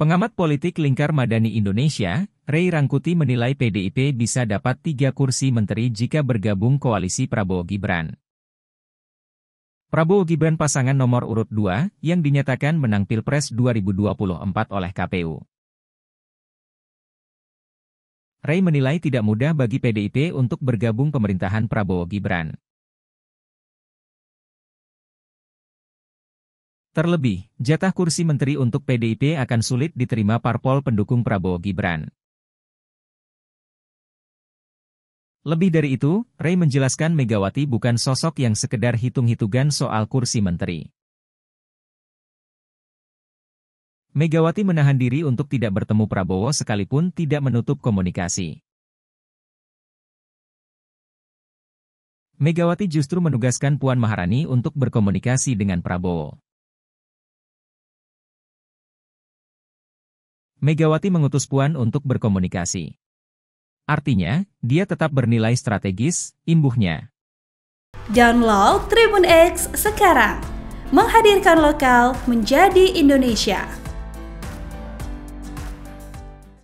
Pengamat politik Lingkar Madani Indonesia, Ray Rangkuti menilai PDIP bisa dapat tiga kursi menteri jika bergabung koalisi Prabowo-Gibran. Prabowo-Gibran pasangan nomor urut 2 yang dinyatakan menang Pilpres 2024 oleh KPU. Ray menilai tidak mudah bagi PDIP untuk bergabung pemerintahan Prabowo-Gibran. Terlebih, jatah kursi menteri untuk PDIP akan sulit diterima parpol pendukung Prabowo Gibran. Lebih dari itu, Ray menjelaskan Megawati bukan sosok yang sekedar hitung-hitungan soal kursi menteri. Megawati menahan diri untuk tidak bertemu Prabowo sekalipun tidak menutup komunikasi. Megawati justru menugaskan Puan Maharani untuk berkomunikasi dengan Prabowo. Megawati mengutus Puan untuk berkomunikasi. Artinya, dia tetap bernilai strategis, imbuhnya. Download Tribun X sekarang. Menghadirkan lokal menjadi Indonesia.